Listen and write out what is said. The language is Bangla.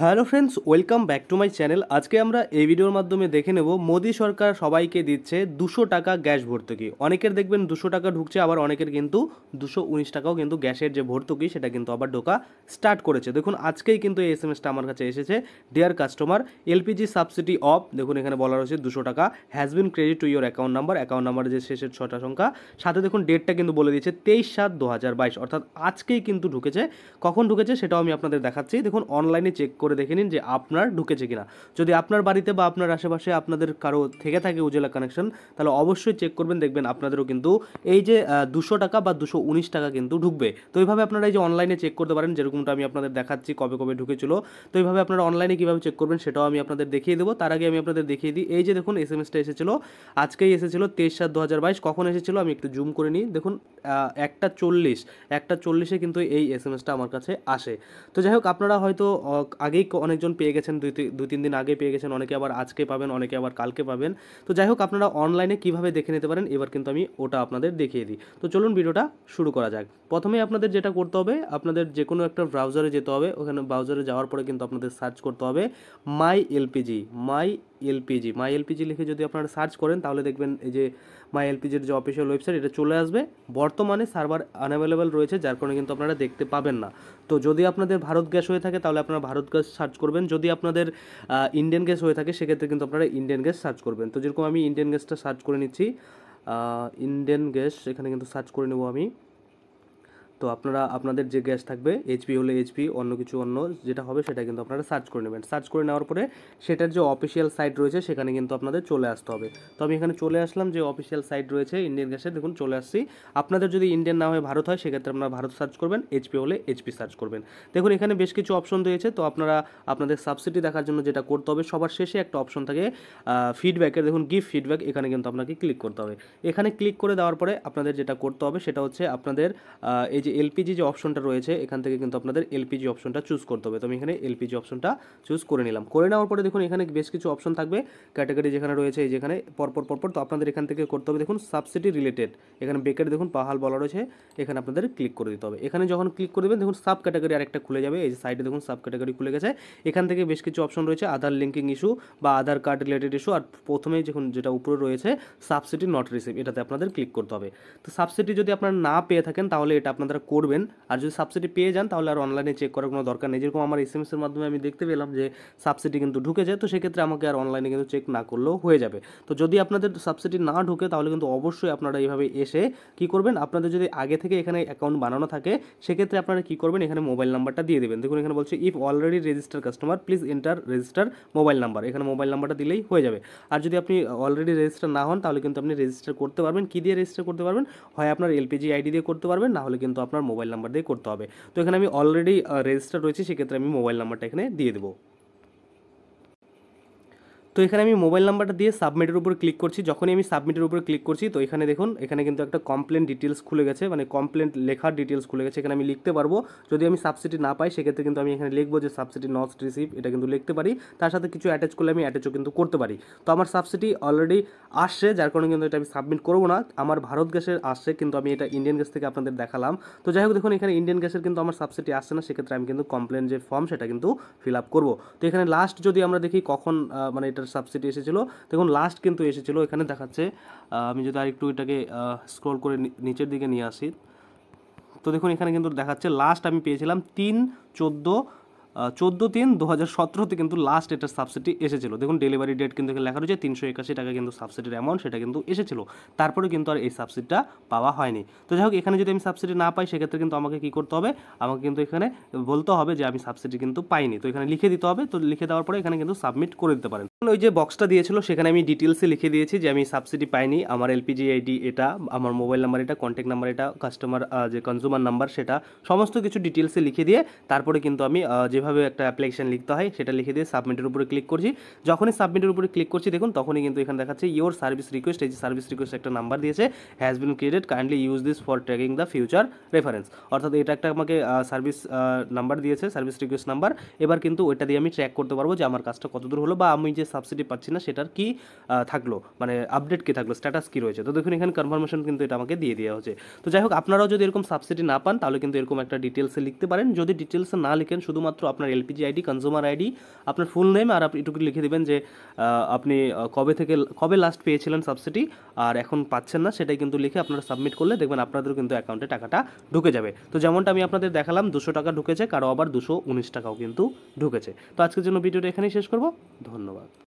hello friends welcome back to my channel আজকে আমরা এই ভিডিওর মাধ্যমে দেখে নেব মোদি সরকার সবাইকে দিচ্ছে দুশো টাকা গ্যাস ভর্তুকি অনেকের দেখবেন দুশো টাকা ঢুকছে আবার অনেকের কিন্তু দুশো উনিশ টাকাও কিন্তু গ্যাসের যে ভর্তুকি সেটা কিন্তু আবার ঢোকা স্টার্ট করেছে দেখুন আজকেই কিন্তু এই এস এম এসটা আমার কাছে এসেছে dear customer LPG subsidy of দেখুন এখানে বলা রয়েছে দুশো টাকা has been credit to your account number account নাম্বারের যে শেষের ছটা সংখ্যা সাথে দেখুন ডেটটা কিন্তু বলে দিয়েছে তেইশ সাত দু হাজার বাইশ অর্থাৎ আজকেই কিন্তু ঢুকেছে কখন ঢুকেছে সেটাও আমি আপনাদের দেখাচ্ছি দেখুন অনলাইনে চেক করে দেখে নিন যে আপনার ঢুকেছে কিনা যদি আপনার বাড়িতে বা আপনার আশেপাশে আপনাদের কারো থেকে থাকে উজেলা কানেকশন তাহলে অবশ্যই চেক করবেন দেখবেন আপনাদেরও কিন্তু এই যে দুশো টাকা বা দুশো উনিশ টাকা কিন্তু ঢুকবে তো এইভাবে আপনারা এই যে অনলাইনে চেক করতে পারেন যেরকমটা আমি আপনাদের দেখাচ্ছি কবে কবে ঢুকেছিল তো এইভাবে আপনারা অনলাইনে কীভাবে চেক করবেন সেটাও আমি আপনাদের দেখিয়ে দেবো তার আগে আমি আপনাদের দেখিয়ে দিই এই যে দেখুন এস এম এসটা এসেছিল আজকেই এসেছিল তেইশ সাত দু হাজার বাইশ কখন এসেছিল আমি একটু জুম করে নিই দেখুন একটা চল্লিশ একটা চল্লিশে কিন্তু এই এস এম এসটা আমার কাছে আসে তো যাই হোক আপনারা হয়তো আগে আগেই অনেকজন পেয়ে গেছেন দুই দু তিন দিন আগে পেয়ে গেছেন অনেকে আবার আজকে পাবেন অনেকে আবার কালকে পাবেন তো যাই হোক আপনারা অনলাইনে কিভাবে দেখে নিতে পারেন এবার কিন্তু আমি ওটা আপনাদের দেখিয়ে দিই তো চলুন ভিডিওটা শুরু করা যাক প্রথমে আপনাদের যেটা করতে হবে আপনাদের যে কোনো একটা ব্রাউজারে যেতে হবে ওখানে ব্রাউজারে যাওয়ার পরে কিন্তু আপনাদের সার্চ করতে হবে my LPG my LPG my LPG লিখে যদি আপনারা সার্চ করেন তাহলে দেখবেন এই যে মাই এলপিজির যে অফিসিয়াল ওয়েবসাইট এটা চলে আসবে বর্তমানে সার্ভার আনঅ্যাভেলেবেল রয়েছে যার কারণে কিন্তু আপনারা দেখতে পাবেন না তো যদি আপনাদের ভারত গ্যাস হয়ে থাকে তাহলে আপনারা ভারত গ্যাস সার্চ করবেন যদি আপনাদের ইন্ডিয়ান গ্যাস হয়ে থাকে সেক্ষেত্রে কিন্তু আপনারা ইন্ডিয়ান গ্যাস সার্চ করবেন তো যেরকম আমি ইন্ডিয়ান গ্যাসটা সার্চ করে নিচ্ছি ইন্ডিয়ান গ্যাস এখানে কিন্তু সার্চ করে নেবো আমি তো আপনারা আপনাদের যে গ্যাস থাকবে এইচপি হলে এইচপি অন্য কিছু অন্য যেটা হবে সেটা কিন্তু আপনারা সার্চ করে নেবেন সার্চ করে নেওয়ার পরে সেটার যে অফিসিয়াল সাইট রয়েছে সেখানে কিন্তু আপনাদের চলে আসতে হবে তো আমি এখানে চলে আসলাম যে অফিসিয়াল সাইট রয়েছে ইন্ডিয়ান গ্যাসের দেখুন চলে আসছি আপনাদের যদি ইন্ডিয়ান না হয়ে ভারত হয় সেক্ষেত্রে আপনারা ভারত সার্চ করবেন এইচপি হলে এইচপি সার্চ করবেন দেখুন এখানে বেশ কিছু অপশন রয়েছে তো আপনারা আপনাদের সাবসিডি দেখার জন্য যেটা করতে হবে সবার শেষে একটা অপশন থাকে ফিডব্যাকের দেখুন গিফট ফিডব্যাক এখানে কিন্তু আপনাকে ক্লিক করতে হবে এখানে ক্লিক করে দেওয়ার পরে আপনাদের যেটা করতে হবে সেটা হচ্ছে আপনাদের এই যে এলপিজি যে অপশনটা রয়েছে এখান থেকে কিন্তু আপনাদের এলপিজি অপশনটা চুজ করতে হবে তো আমি এখানে এলপিজি অপশনটা চুজ করে নিলাম করে নেওয়ার পরে দেখুন এখানে বেশ কিছু অপশন থাকবে ক্যাটাগরি যেখানে রয়েছে এই যেখানে পরপর পরপর তো আপনাদের এখান থেকে করতে হবে দেখুন সাবসিডি রিলেটেড এখানে বেকারি দেখুন পাহাল বলা রয়েছে এখানে আপনাদের ক্লিক করে দিতে হবে এখানে যখন ক্লিক করে দেবেন দেখুন সাব ক্যাটাগরি আরেকটা খুলে যাবে এই যে সাইডে দেখুন সাব ক্যাটাগরি খুলে গেছে এখান থেকে বেশ কিছু অপশন রয়েছে আধার লিঙ্কিং ইস্যু বা আধার কার্ড রিলেটেড ইস্যু আর প্রথমে যখন যেটা উপরে রয়েছে সাবসিডি নট রিসিভ এটাতে আপনাদের ক্লিক করতে হবে তো সাবসিডি যদি আপনারা না পেয়ে থাকেন তাহলে এটা আপনাদের আপনারা করবেন আর যদি সাবসিডি পেয়ে যান তাহলে আর অনলাইনে চেক করার কোনো দরকার নেই যেরকম আমার এস এম এসের মাধ্যমে আমি দেখতে পেলাম যে সাবসিডি কিন্তু ঢুকে যায় তো সেক্ষেত্রে আমাকে আর অনলাইনে কিন্তু চেক না করলেও হয়ে যাবে তো যদি আপনাদের সাবসিডি না ঢুকে তাহলে কিন্তু অবশ্যই আপনারা এইভাবে এসে কি করবেন আপনাদের যদি আগে থেকে এখানে অ্যাকাউন্ট বানানো থাকে সেক্ষেত্রে আপনারা কি করবেন এখানে মোবাইল নাম্বারটা দিয়ে দেবেন দেখুন এখানে বলছে if already register customer please enter register mobile number এখানে মোবাইল নাম্বারটা দিলেই হয়ে যাবে আর যদি আপনি অলরেডি রেজিস্টার না হন তাহলে কিন্তু আপনি রেজিস্টার করতে পারবেন কী দিয়ে রেজিস্টার করতে পারবেন হয় আপনার এলপিজি আইডি দিয়ে করতে পারবেন না হলে কিন্তু আপনার মোবাইল নাম্বার দিয়ে করতে হবে তো এখানে আমি অলরেডি রেজিস্টার রয়েছে সেক্ষেত্রে আমি মোবাইল নাম্বারটা এখানে দিয়ে দেবো তো এখানে আমি মোবাইল নাম্বারটা দিয়ে সাবমিটের উপর ক্লিক করছি যখনই আমি সাবমিটের উপর ক্লিক করছি তো এখানে দেখুন এখানে কিন্তু একটা কমপ্লেন ডিটেলস খুলে গেছে মানে কমপ্লেন লেখার ডিটেলস খুলে গেছে এখানে আমি লিখতে পারবো যদি আমি সাবসিডি না পাই সেক্ষেত্রে কিন্তু আমি এখানে লিখবো যে সাবসিডি নট রিসিভ এটা কিন্তু লিখতে পারি তার সাথে কিছু অ্যাটাচ করলে আমি অ্যাটাচও কিন্তু করতে পারি তো আমার সাবসিডি অলরেডি আসছে যার কারণে কিন্তু এটা আমি সাবমিট করবো না আমার ভারত গ্যাসের আসছে কিন্তু আমি এটা ইন্ডিয়ান গ্যাস থেকে আপনাদের দেখালাম তো যাই হোক দেখুন এখানে ইন্ডিয়ান গ্যাসের কিন্তু আমার সাবসিডি আসছে না সেক্ষেত্রে আমি কিন্তু কমপ্লেন যে ফর্ম সেটা কিন্তু ফিল আপ করবো তো এখানে লাস্ট যদি আমরা দেখি কখন মানে এটা ওয়াটার সাবসিডি এসেছিলো দেখুন লাস্ট কিন্তু এসেছিলো এখানে দেখাচ্ছে আমি যদি আরেকটু এটাকে স্ক্রল করে নিচের দিকে নিয়ে আসি তো দেখুন এখানে কিন্তু দেখাচ্ছে লাস্ট আমি পেয়েছিলাম তিন চোদ্দো চোদ্দো তিন দু হাজার সতেরোতে কিন্তু লাস্ট এটার সাবসিডি এসেছিলো দেখুন ডেলিভারি ডেট কিন্তু এখানে লেখা রয়েছে তিনশো একাশি টাকা কিন্তু সাবসিডির অ্যামাউন্ট সেটা কিন্তু এসেছিলো তারপরে কিন্তু আর এই সাবসিডিটা পাওয়া হয়নি তো যাই হোক এখানে যদি আমি সাবসিডি না পাই সেক্ষেত্রে কিন্তু আমাকে কী করতে হবে আমাকে কিন্তু এখানে বলতে হবে যে আমি সাবসিডি কিন্তু পাইনি তো এখানে লিখে দিতে হবে তো লিখে দেওয়ার পরে এখানে কিন্তু সাবমিট করে দিতে পারেন ওই যে বক্সটা দিয়েছিল সেখানে আমি ডিটেলসে লিখে দিয়েছি যে আমি সাবসিডি পাইনি আমার এলপিজি আইডি এটা আমার মোবাইল নাম্বার এটা কন্ট্যাক্ট নাম্বার এটা কাস্টমার যে কনজিউমার নাম্বার সেটা সমস্ত কিছু ডিটেলসে লিখে দিয়ে তারপরে কিন্তু আমি যেভাবে একটা অ্যাপ্লিকেশান লিখতে হয় সেটা লিখে দিয়ে সাবমিটের উপরে ক্লিক করছি যখনই সাবমিটের উপরে ক্লিক করছি দেখুন তখনই কিন্তু এখানে দেখাচ্ছে ইয়োর সার্ভিস রিকোয়েস্ট এই যে সার্ভিস রিকোয়েস্ট একটা নাম্বার দিয়েছে has been created kindly use this for tracking the future reference অর্থাৎ এটা একটা আমাকে সার্ভিস নাম্বার দিয়েছে সার্ভিস রিকোয়েস্ট নাম্বার এবার কিন্তু ওইটা দিয়ে আমি ট্র্যাক করতে পারবো যে আমার কাজটা কতদূর হলো বা আমি যে সাবসিডি পাচ্ছি না সেটার কি থাকলো মানে আপডেট কি থাকলো স্ট্যাটাস কি রয়েছে তো দেখুন এখানে কনফার্মেশন কিন্তু এটা আমাকে দিয়ে দেওয়া হচ্ছে তো যাই হোক আপনারাও যদি এরকম সাবসিডি না পান তাহলে কিন্তু এরকম একটা ডিটেলসে লিখতে পারেন যদি ডিটেলসে না লিখেন শুধুমাত্র আপনার এলপিজি আইডি কনজিউমার আইডি আপনার ফুল নেম আর আপনি এটুকু লিখে দেবেন যে আপনি কবে থেকে কবে লাস্ট পেয়েছিলেন সাবসিডি আর এখন পাচ্ছেন না সেটাই কিন্তু লিখে আপনারা সাবমিট করলে দেখবেন আপনাদেরও কিন্তু অ্যাকাউন্টে টাকাটা ঢুকে যাবে তো যেমনটা আমি আপনাদের দেখালাম দুশো টাকা ঢুকেছে কারো আবার দুশো উনিশ টাকাও কিন্তু ঢুকেছে তো আজকের জন্য ভিডিওটা এখানেই শেষ করব ধন্যবাদ